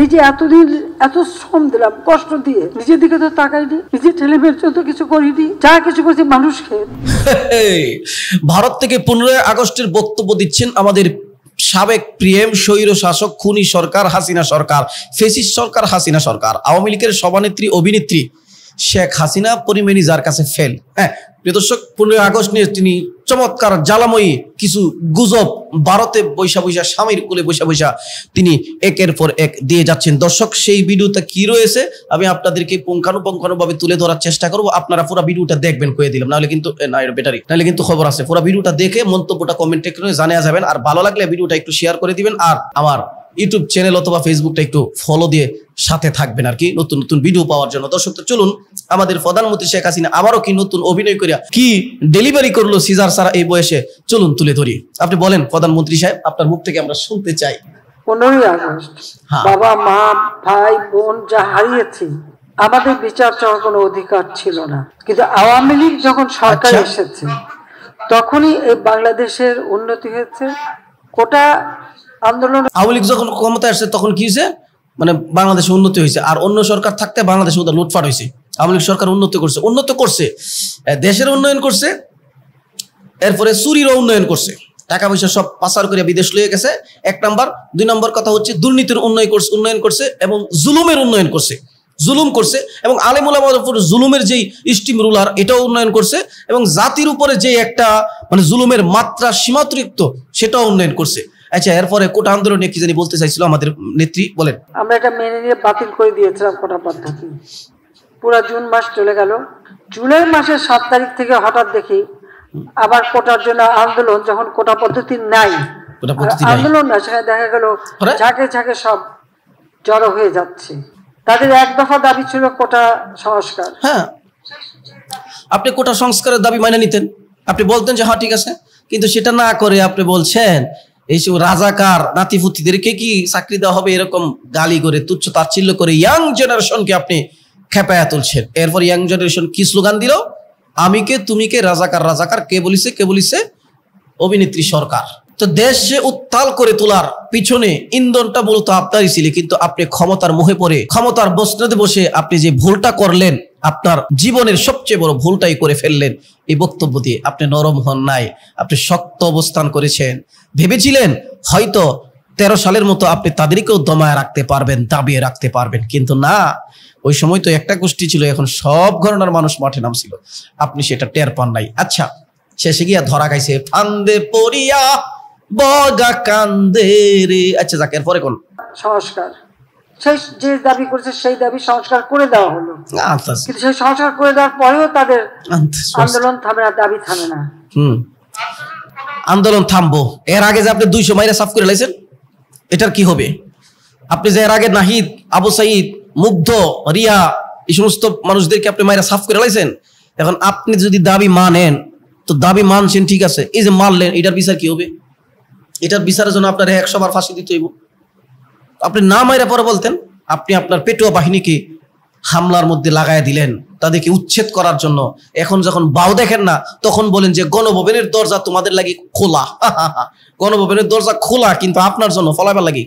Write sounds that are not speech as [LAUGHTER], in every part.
এই যে এতদিন এত শ্রম দিলাম কষ্ট দিয়ে নিজের দিকে তো তাকাইনি নিজের ছেলে মেয়ের তো কিছু করিনি যা কিছু করছি মানুষকে ভারত থেকে পনেরোই আগস্টের বক্তব্য দিচ্ছেন আমাদের সাবেক প্রিএম সৈর শাসক খুনি সরকার হাসিনা সরকার ফেসিস সরকার হাসিনা সরকার আওয়ামী লীগের সভানেত্রী অভিনেত্রী শেখ হাসিনা পরিমেনি যার কাছে ফেল হ্যাঁ দর্শক পনেরোই আগস্ট নিয়ে তিনি চমৎকার জ্বালাময়ী কিছু গুজব ভারতে বৈশা বৈশা স্বামীর কুলে বৈশা বৈশা তিনি একের পর এক দিয়ে যাচ্ছেন দর্শক সেই ভিডিওটা কি রয়েছে আমি আপনাদেরকে পুঙ্খানুপুঙ্খানুভাবে তুলে ধরার চেষ্টা করবো আপনারা পুরো ভিডিওটা দেখবেন কয়ে দিলাম নাহলে কিন্তু না এর ব্যাটারি নাহলে কিন্তু খবর আছে পুরো ভিডিওটা দেখে মন্তব্যটা কমেন্টে জানা যাবেন আর ভালো লাগলে ভিডিওটা একটু শেয়ার করে দিবেন আর আমার ইউটিউব চ্যানেল অথবা ফেসবুকটা একটু ফলো দিয়ে সাথে থাকবেন আর কি নতুন নতুন ভিডিও পাওয়ার জন্য দর্শক তো চলুন আমাদের প্রধানমন্ত্রী শেখ হাসিনা আবারও কি নতুন অভিনয় করিয়া কি ডেলিভারি করলো সিজার সারা এই বয়সে চলুন তুলে ধরি আপনি বলেন প্রধানমন্ত্রী সাহেব আপনার মুখ থেকে আমরা শুনতে চাই পনেরোই আগস্ট হ্যাঁ। বাবা মা ভাই বোন যা হারিয়েছি আমাদের বিচার চাওয়ার কোনো অধিকার ছিল না কিন্তু আওয়ামী লীগ যখন সরকার আচ্ছা। এসেছে তখনই এই বাংলাদেশের উন্নতি হয়েছে কোটা আন্দোলন আওয়ামী লীগ যখন ক্ষমতায় আসছে তখন কি হয়েছে মানে বাংলাদেশে উন্নতি হয়েছে আর অন্য সরকার থাকতে বাংলাদেশে ওদের লুটফাট হয়েছে আওয়ামী লীগ সরকার উন্নতি করছে উন্নত করছে দেশের উন্নয়ন করছে এরপরে চুরিরও উন্নয়ন করছে টাকা পয়সা সব পাচার করে বিদেশ লয়ে গেছে এক নাম্বার দুই নম্বর কথা হচ্ছে দুর্নীতির উন্নয়ন করছে উন্নয়ন করছে এবং জুলুমের উন্নয়ন করছে জুলুম করছে এবং আলেমুলামার উপর জুলুমের যেই স্টিম রুলার এটাও উন্নয়ন করছে এবং জাতির উপরে যে একটা মানে জুলুমের মাত্রা সীমাতৃপ্ত সেটাও উন্নয়ন করছে আচ্ছা এরপরে কোটা আন্দোলনে কি জানি বলতে চাইছিল আমাদের নেত্রী বলেন আমরা এটা মেনে নিয়ে বাতিল করে দিয়েছিলাম কোটা পদ্ধতি পুরা জুন মাস চলে গেল জুলাই মাসের সাত তারিখ থেকে হঠাৎ দেখি আবার কোটার জন্য আন্দোলন যখন কোটা পদ্ধতি নাই আন্দোলন না সেখানে দেখা গেল হ্যাঁ? ঝাঁকে ঝাঁকে সব জড়ো হয়ে যাচ্ছে তাদের এক দফা দাবি ছিল কোটা সংস্কার হ্যাঁ আপনি কোটা সংস্কারের দাবি মানে নিতেন আপনি বলতেন যে হ্যাঁ ঠিক আছে কিন্তু সেটা না করে আপনি বলছেন এইসব রাজাকার নাতিপুতিদেরকে কি চাকরি দেওয়া হবে এরকম গালি করে তুচ্ছ তাচ্ছিল্য করে ইয়াং জেনারেশনকে আপনি খেপায়া তুলছেন এরপর ইয়াং জেনারেশন কি স্লোগান দিল আমি কে তুমি কে রাজাকার রাজাকার কে বলিছে কে বলিছে অভিনেত্রী সরকার তো দেশ যে উত্তাল করে তোলার পিছনে ইন্ধনটা মূলত আপনারই ছিল কিন্তু আপনি ক্ষমতার মুহে পড়ে ক্ষমতার বসনাতে বসে আপনি যে ভুলটা করলেন আপনার জীবনের সবচেয়ে বড় ভুলটাই করে ফেললেন এই বক্তব্য দিয়ে আপনি নরম হন নাই আপনি শক্ত অবস্থান করেছেন ভেবেছিলেন হয়তো তেরো সালের মতো আপনি তাদেরকেও দমায় রাখতে পারবেন দাবিয়ে রাখতে পারবেন কিন্তু না ওই সময় তো একটা গোষ্ঠী ছিল এখন সব ঘরনার মানুষ মাঠে নামছিল আপনি সেটা টের পান নাই আচ্ছা শেষে গিয়া ধরা খাইছে ফান্দে পড়িয়া বগা কান্দে রে আচ্ছা কোন সংস্কার সেই যে দাবি করেছে সেই দাবি সংস্কার করে দেওয়া হলো কিন্তু সেই সংস্কার করে দেওয়ার পরেও তাদের আন্দোলন থামে না দাবি থামে না হুম আন্দোলন থামবো এর আগে যে আপনি দুইশো মাইরা সাফ করে লাইছেন এটার কি হবে আপনি যে এর আগে নাহিদ আবু সাইদ মুগ্ধ রিয়া এই সমস্ত মানুষদেরকে আপনি মাইরা সাফ করে লাইছেন এখন আপনি যদি দাবি মানেন তো দাবি মানছেন ঠিক আছে এই যে মানলেন এটার বিচার কি হবে এটার বিচারের জন্য আপনার একশো বার ফাঁসি দিতে আপনি না মাইরা পরে বলতেন আপনি আপনার পেটুয়া বাহিনীকে হামলার মধ্যে লাগায় দিলেন তাদেরকে উচ্ছেদ করার জন্য এখন যখন বাউ দেখেন না তখন বলেন যে গণভবনের দরজা তোমাদের লাগে খোলা [LAUGHS] গণভবনের দরজা খোলা কিন্তু আপনার জন্য ফলাবার লাগে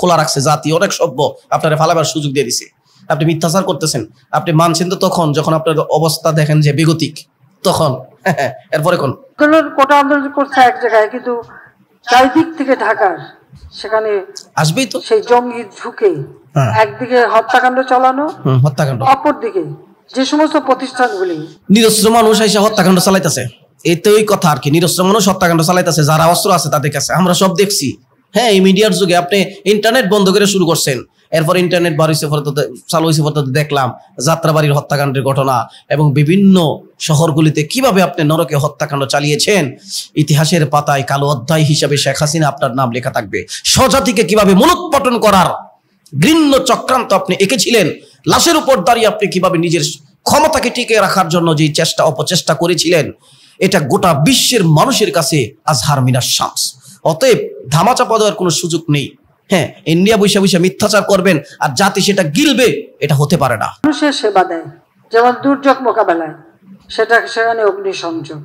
খোলা রাখছে জাতি অনেক সভ্য আপনারা ফালাবার সুযোগ দিয়ে দিছে আপনি মিথ্যাচার করতেছেন আপনি মানছেন তো তখন যখন আপনার অবস্থা দেখেন যে বেগতিক তখন [LAUGHS] এরপরে কোন কোটা আন্দোলন করছে এক জায়গায় কিন্তু চারিদিক থেকে ঢাকার সেখানে আসবেই তো সেই জঙ্গি ঝুঁকে হ্যাঁ। একদিকে হত্যাকাণ্ড চালানো হত্যাকাণ্ড অপর দিকে যে সমস্ত প্রতিষ্ঠানগুলি নিরস্ত্র মানুষ এসে হত্যাকাণ্ড চালাইতেছে এই তো এই কথা আর কি নিরস্ত্র মানুষ হত্যাকাণ্ড চালাইতেছে যারা অস্ত্র আছে তাদের কাছে আমরা সব দেখছি হ্যাঁ এই মিডিয়ার যুগে আপনি ইন্টারনেট বন্ধ করে শুরু করছেন এরপর ইন্টারনেট বার হয়েছে চালু হয়েছে পরে দেখলাম যাত্রাবাড়ির হত্যাকাণ্ডের ঘটনা এবং বিভিন্ন শহরগুলিতে কিভাবে আপনি নরকে হত্যাকাণ্ড চালিয়েছেন ইতিহাসের পাতায় কালো অধ্যায় হিসাবে শেখ হাসিনা আপনার নাম লেখা থাকবে স্বজাতিকে কিভাবে মূলোৎপটন করার গৃহ চক্রান্ত আপনি এঁকেছিলেন লাশের উপর দাঁড়িয়ে আপনি কিভাবে নিজের ক্ষমতাকে টিকে রাখার জন্য যে চেষ্টা অপচেষ্টা করেছিলেন এটা গোটা বিশ্বের মানুষের কাছে আজহার মিনার শামস অতএব ধামাচাপা দেওয়ার কোনো সুযোগ নেই হ্যাঁ ইন্ডিয়া বসে বসে মিথ্যাচার করবেন আর জাতি সেটা গিলবে এটা হতে পারে না মানুষের সেবা দেয় যেমন দুর্যোগ মোকাবেলায় সেটা সেখানে অগ্নিসংযোগ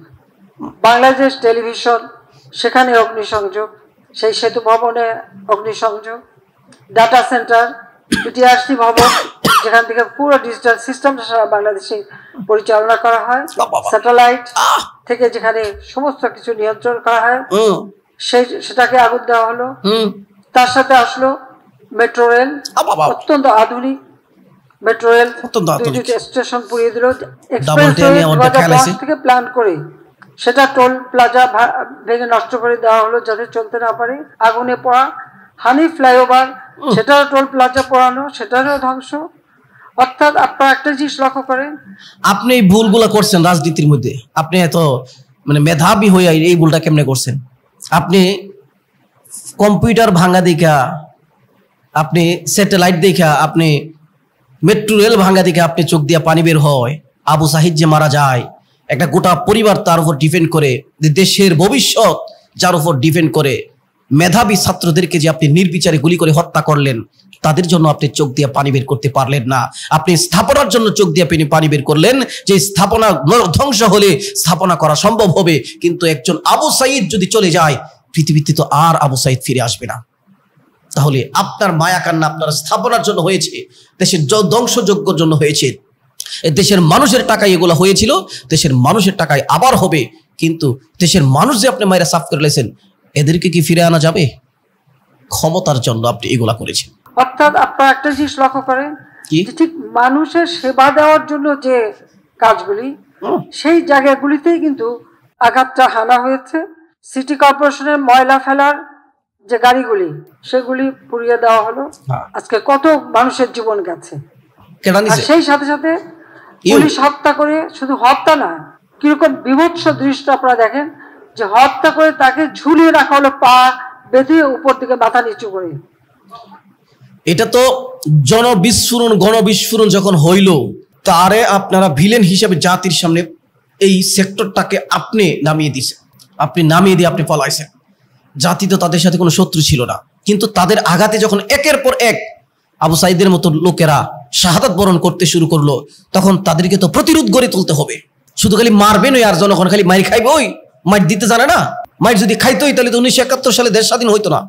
বাংলাদেশ টেলিভিশন সেখানে অগ্নিসংযোগ সেই সেতু ভবনে অগ্নিসংযোগ ডাটা সেন্টার বিটিআরসি ভবন যেখান থেকে পুরো ডিজিটাল সিস্টেম সারা বাংলাদেশে পরিচালনা করা হয় স্যাটেলাইট থেকে যেখানে সমস্ত কিছু নিয়ন্ত্রণ করা হয় সেই সেটাকে আগুন দেওয়া হলো তার সাথে আসলো মেট্রো রেল অত্যন্ত আধুনিক মেট্রো রেল স্টেশন পুড়িয়ে দিল থেকে প্ল্যান করে সেটা টোল প্লাজা ভেঙে নষ্ট করে দেওয়া হলো যাতে চলতে না পারে আগুনে পড়া হানি ফ্লাইওভার সেটারও টোল প্লাজা পড়ানো সেটারও ধ্বংস অর্থাৎ আপনার একটা জিনিস লক্ষ্য করেন আপনি এই ভুলগুলো করছেন রাজনীতির মধ্যে আপনি এত মানে মেধাবী হয়ে এই ভুলটা কেমনে করছেন আপনি কম্পিউটার ভাঙ্গা দেখা আপনি স্যাটেলাইট দেখা আপনি মেট্রো রেল ভাঙ্গা দেখা আপনি চোখ দিয়ে পানি বের হয় আবু সাহিদ যে মারা যায় একটা গোটা পরিবার তার উপর ডিপেন্ড করে দেশের ভবিষ্যৎ যার উপর ডিপেন্ড করে মেধাবী ছাত্রদেরকে যে আপনি নির্বিচারে গুলি করে হত্যা করলেন তাদের জন্য আপনি চোখ দিয়ে পানি বের করতে পারলেন না আপনি স্থাপনার জন্য চোখ দিয়ে আপনি পানি বের করলেন যে স্থাপনা ধ্বংস হলে স্থাপনা করা সম্ভব হবে কিন্তু একজন আবু সাইদ যদি চলে যায় পৃথিবীতে তো আর আবু সাইদ ফিরে আসবে না তাহলে আপনার মায়া কান্না আপনার স্থাপনার জন্য হয়েছে দেশের ধ্বংসযজ্ঞর জন্য হয়েছে দেশের মানুষের টাকায় এগুলো হয়েছিল দেশের মানুষের টাকায় আবার হবে কিন্তু দেশের মানুষ যে আপনি মায়েরা সাফ করে লেছেন এদেরকে কি ফিরে আনা যাবে ক্ষমতার জন্য আপনি এগুলা করেছেন অর্থাৎ আপনার একটা জিনিস লক্ষ্য করেন ঠিক মানুষের সেবা দেওয়ার জন্য যে কাজগুলি সেই জায়গাগুলিতেই কিন্তু আঘাতটা হানা হয়েছে সিটি কর্পোরেশনের ময়লা ফেলার যে গাড়িগুলি সেগুলি পুড়িয়ে দেওয়া হলো হ্যাঁ। আজকে কত মানুষের জীবন গেছে সেই সাথে সাথে পুলিশ হত্যা করে শুধু হত্যা না কিরকম বিভৎস দৃশ্য আপনারা দেখেন যে হত্যা করে তাকে ঝুলিয়ে রাখা হলো পা বেঁধে উপর দিকে মাথা নিচু করে এটা তো জনবিস্ফোরণ গণবিস্ফোরণ যখন হইল তারে আপনারা ভিলেন হিসাবে জাতির সামনে এই সেক্টরটাকে আপনি নামিয়ে দিছেন আপনি নামিয়ে দিয়ে আপনি পলাইছেন জাতি তো তাদের সাথে কোনো শত্রু ছিল না কিন্তু তাদের আঘাতে যখন একের পর এক আবু সাইদের মতো লোকেরা শাহাদাত বরণ করতে শুরু করলো তখন তাদেরকে তো প্রতিরোধ গড়ে তুলতে হবে শুধু খালি মারবে নই আর জনগণ খালি মাইর খাইবে ওই মাইর দিতে জানে না মাইর যদি খাইতোই তাহলে তো উনিশশো একাত্তর সালে দেশ স্বাধীন হইতো না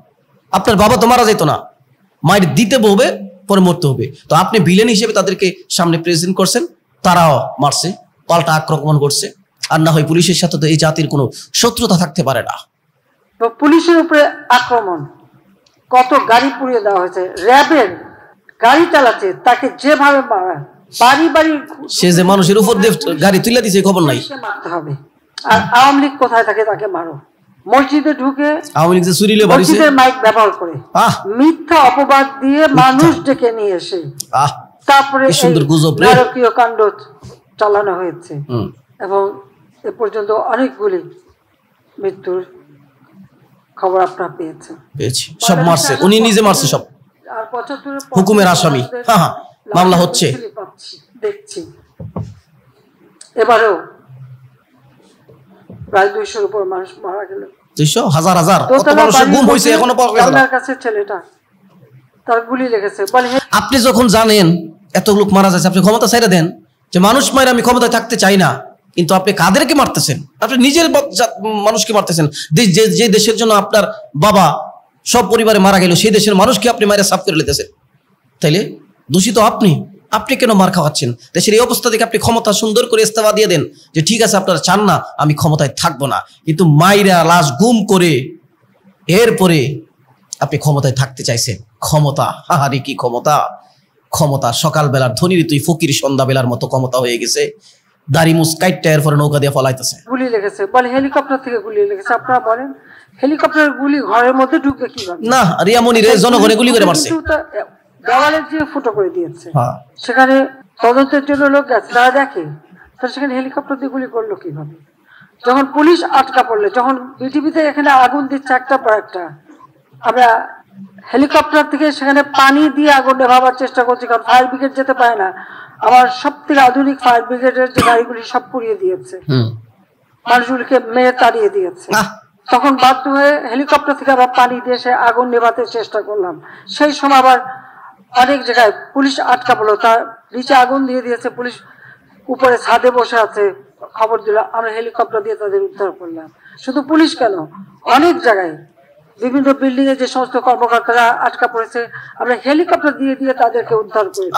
আপনার বাবা তো মারা যেত না মাইর দিতে হবে পরে মরতে হবে তো আপনি ভিলেন হিসেবে তাদেরকে সামনে প্রেজেন্ট করছেন তারাও মারছে পাল্টা আক্রমণ করছে আর না হয় পুলিশের সাথে তো এই জাতির কোনো শত্রুতা থাকতে পারে না পুলিশের উপরে আক্রমণ কত গাড়ি পুড়িয়ে দেওয়া হয়েছে র্যাবের গাড়ি চালাচ্ছে তাকে যেভাবে বাড়ি বাড়ি সে যে মানুষের উপর গাড়ি তুলে দিছে খবর নাই হবে আর আওয়ামী লীগ কোথায় থাকে তাকে মারো মসজিদে ঢুকে আওয়ামী লীগ মসজিদের মাইক ব্যবহার করে মিথ্যা অপবাদ দিয়ে মানুষ ডেকে নিয়ে এসে তারপরে সুন্দর গুজব নারকীয় কাণ্ড চালানো হয়েছে এবং এ পর্যন্ত অনেকগুলি মৃত্যুর খবর আপনারা পেয়েছেন পেয়েছি সব মারছে উনি নিজে মারছে সব আর পঁচাত্তর হুকুমের আসামি হ্যাঁ হ্যাঁ মামলা হচ্ছে দেখছি এবারেও প্রায় দুইশোর উপর মানুষ মারা গেল আপনি যখন জানেন এত লোক মারা যাচ্ছে আপনি ক্ষমতা ছেড়ে দেন যে মানুষ মায়ের আমি ক্ষমতায় থাকতে চাই না কিন্তু আপনি কাদেরকে মারতেছেন আপনি নিজের মানুষকে মারতেছেন যে যে দেশের জন্য আপনার বাবা সব পরিবারে মারা গেল সেই দেশের মানুষকে আপনি মায়ের সাফ করে নিতেছেন তাইলে দূষিত আপনি আপনি কেন মার খাওয়াচ্ছেন দেশের এই অবস্থা থেকে আপনি ক্ষমতা সুন্দর করে ইস্তফা দিয়ে দেন যে ঠিক আছে আপনারা চান না আমি ক্ষমতায় থাকবো না কিন্তু মাইরা লাশ গুম করে এরপরে আপনি ক্ষমতায় থাকতে চাইছেন ক্ষমতা হাহারি কি ক্ষমতা ক্ষমতা সকালবেলার ধনির তুই ফকির সন্ধ্যাবেলার মতো ক্ষমতা হয়ে গেছে দাড়ি মুসকাইটটা এরপরে নৌকা দিয়ে ফলাইতেছে গুলি লেগেছে বলে হেলিকপ্টার থেকে গুলি লেগেছে আপনারা বলেন হেলিকপ্টার গুলি ঘরের মধ্যে ঢুকবে কিভাবে না রিয়ামণি রে জনগণে গুলি করে মারছে দেওয়ালে যে ফুটো করে দিয়েছে হ্যাঁ। সেখানে তদন্তের জন্য লোক গেছে তারা দেখে তো সেখানে হেলিকপ্টার দিয়ে গুলি করলো কিভাবে যখন পুলিশ আটকা পড়লে যখন বিটিভিতে এখানে আগুন দিচ্ছে একটা পর একটা আমরা হেলিকপ্টার থেকে সেখানে পানি দিয়ে আগুন নেভাবার চেষ্টা করছি কারণ ফায়ার ব্রিগেড যেতে পায় না আমার সব থেকে আধুনিক ফায়ার ব্রিগেডের যে গাড়িগুলি সব পুড়িয়ে দিয়েছে মানুষগুলিকে মেয়ে তাড়িয়ে দিয়েছে তখন বাধ্য হয়ে হেলিকপ্টার থেকে আবার পানি দিয়ে সে আগুন নেভাতে চেষ্টা করলাম সেই সময় আবার অনেক জায়গায় পুলিশ আটকা পড়লো তার নিচে আগুন দিয়ে দিয়েছে পুলিশ উপরে ছাদে বসে আছে খবর দিল আমরা হেলিকপ্টার দিয়ে তাদের উদ্ধার করলাম শুধু পুলিশ কেন অনেক জায়গায় বিভিন্ন বিল্ডিং এ যে সমস্ত কর্মকর্তারা আটকা পড়েছে আমরা হেলিকপ্টার দিয়ে দিয়ে তাদেরকে উদ্ধার করি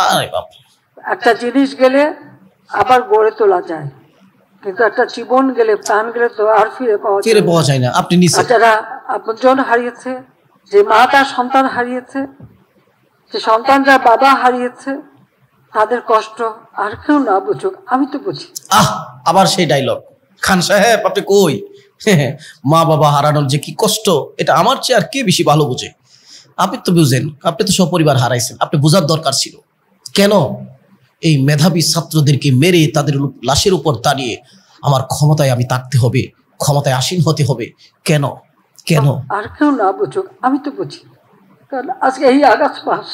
একটা জিনিস গেলে আবার গড়ে তোলা যায় কিন্তু একটা জীবন গেলে প্রাণ গেলে তো আর ফিরে পাওয়া যায় না আপনি নিচে যারা আপনজন হারিয়েছে যে মা তার সন্তান হারিয়েছে যে সন্তান যার বাবা হারিয়েছে তাদের কষ্ট আর কেউ না বুঝুক আমি তো বুঝি আহ আবার সেই ডাইলগ খান সাহেব আপনি কই হ্যাঁ, হ্যাঁ। মা বাবা হারানোর যে কি কষ্ট এটা আমার চেয়ে আর কে বেশি ভালো বুঝে আপনি তো বুঝেন আপনি তো সপরিবার হারাইছেন আপনি বোঝার দরকার ছিল কেন এই মেধাবী ছাত্রদেরকে মেরে তাদের লাশের উপর দাঁড়িয়ে আমার ক্ষমতায় আমি থাকতে হবে ক্ষমতায় আসীন হতে হবে কেন কেন আর কেউ না বুঝো আমি তো বুঝি কারণ আজকে এই আগাছ পাস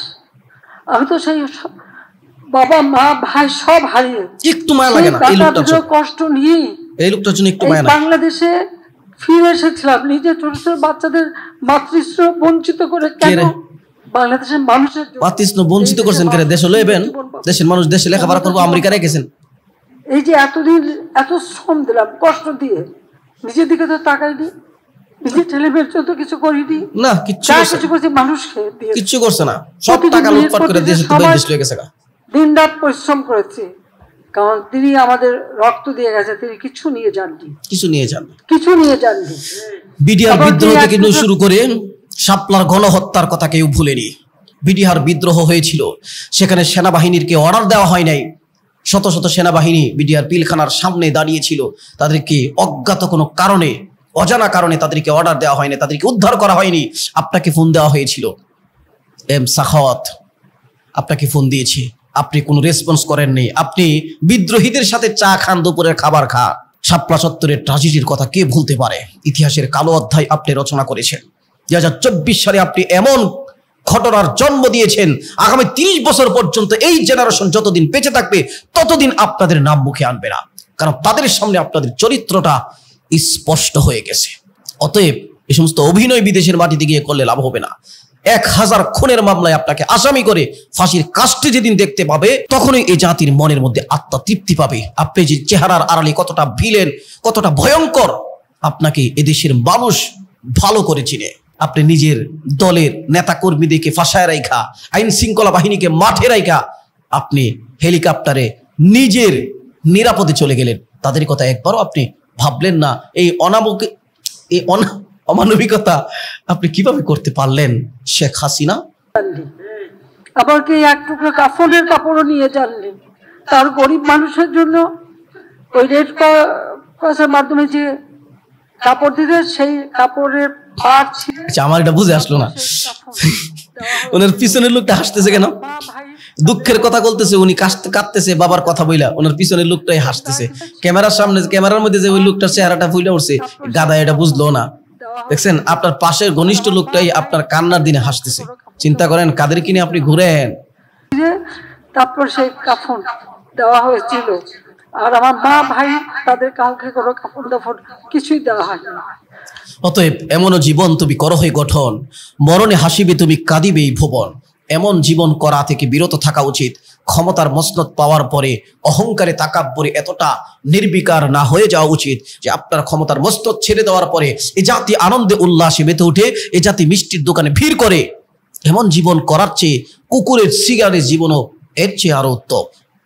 আমি তো সেই বাবা মা ভাই সব হারিয়ে একটু মায়া লাগে না কষ্ট নিয়ে এই লোকটার জন্য একটু মায়া বাংলাদেশে ফিরে এসেছিলাম নিজের ছোট ছোট বাচ্চাদের মাতৃশ্রম বঞ্চিত করে কেন বাংলাদেশের মানুষের বঞ্চিত করছেন কেন লইবেন দেশের মানুষ দেশে লেখাপড়া করবো আমেরিকা রেখেছেন এই যে এতদিন এত শ্রম দিলাম কষ্ট দিয়ে নিজের দিকে তো তাকাই দিই না কিছু দিন রাত পরিশ্রম করেছি কারণ তিনি আমাদের রক্ত দিয়ে গেছে তিনি কিছু নিয়ে যাননি কিছু নিয়ে যাননি কিছু নিয়ে যাননি বিডিআর বিদ্রোহ থেকে শুরু করে সাপলার গণহত্যার কথা কেউ ভুলেনি বিডিআর বিদ্রোহ হয়েছিল সেখানে সেনাবাহিনীর কে অর্ডার দেওয়া হয় নাই শত শত সেনাবাহিনী বিডিআর পিলখানার সামনে দাঁড়িয়েছিল তাদেরকে অজ্ঞাত কোনো কারণে অজানা কারণে তাদেরকে অর্ডার দেওয়া হয়নি তাদেরকে উদ্ধার করা হয়নি আপনাকে ফোন দেওয়া হয়েছিল এম সাখাওয়াত আপনাকে ফোন দিয়েছি আপনি কোনো রেসপন্স করেননি আপনি বিদ্রোহীদের সাথে চা খান দুপুরের খাবার খা সাপলা চত্বরের ট্রাজেডির কথা কে ভুলতে পারে ইতিহাসের কালো অধ্যায় আপনি রচনা করেছেন দু হাজার চব্বিশ সালে আপনি এমন ঘটনার জন্ম দিয়েছেন আগামী তিরিশ বছর পর্যন্ত এই জেনারেশন যতদিন বেঁচে থাকবে ততদিন আপনাদের নাম মুখে আনবে না কারণ তাদের সামনে আপনাদের চরিত্রটা স্পষ্ট হয়ে গেছে অতএব এই সমস্ত অভিনয় বিদেশের মাটিতে গিয়ে করলে লাভ হবে না এক হাজার খুনের মামলায় আপনাকে আসামি করে ফাঁসির কাষ্টি যেদিন দেখতে পাবে তখনই এই জাতির মনের মধ্যে আত্মা তৃপ্তি পাবে আপনি যে চেহারার আড়ালে কতটা ভিলেন কতটা ভয়ঙ্কর আপনাকে এদেশের মানুষ ভালো করে চিনে আপনি নিজের দলের নেতা কর্মীদেরকে ফাঁসায় রাইখা আইন শৃঙ্খলা বাহিনীকে মাঠে রাইখা আপনি হেলিকপ্টারে নিজের নিরাপদে চলে গেলেন তাদের কথা একবারও আপনি ভাবলেন না এই অনামকে এই অনা অমানবিকতা আপনি কিভাবে করতে পারলেন শেখ হাসিনা আবার কি এক টুকরো কাফনের কাপড়ও নিয়ে যাননি তার গরিব মানুষের জন্য ওই রেড ক্রসের মাধ্যমে যে কাপড় দিতে সেই কাপড়ের আচ্ছা, আমার এটা বুঝে আসলো না [LAUGHS] ওনার পিছনের লোকটা হাসতেছে কেন দুঃখের কথা বলতেছে উনি কাঁদতেছে বাবার কথা বইলা ওনার পিছনের লোকটাই হাসতেছে ক্যামেরার সামনে ক্যামেরার মধ্যে যে ওই লোকটার চেহারাটা ফুলে উঠছে গাদা এটা বুঝলো না দেখছেন আপনার পাশের ঘনিষ্ঠ লোকটাই আপনার কান্নার দিনে হাসতেছে চিন্তা করেন কাদের কিনে আপনি ঘুরেন তারপর সেই কাফন দেওয়া হয়েছিল আর আমার মা ভাই তাদের কাউকে কোনো কাপড় দাফন কিছুই দেওয়া হয় না অতএব এমনও জীবন তুমি কর হয়ে গঠন মরণে হাসিবে তুমি কাঁদিবে এই ভুবন এমন জীবন করা থেকে বিরত থাকা উচিত ক্ষমতার মসনত পাওয়ার পরে অহংকারে তাকাব্বরে এতটা নির্বিকার না হয়ে যাওয়া উচিত যে আপনার ক্ষমতার মসনত ছেড়ে দেওয়ার পরে এ জাতি আনন্দে উল্লাসে মেতে উঠে এ জাতি মিষ্টির দোকানে ভিড় করে এমন জীবন করার চেয়ে কুকুরের সিগারের জীবনও এর চেয়ে আরও উত্তম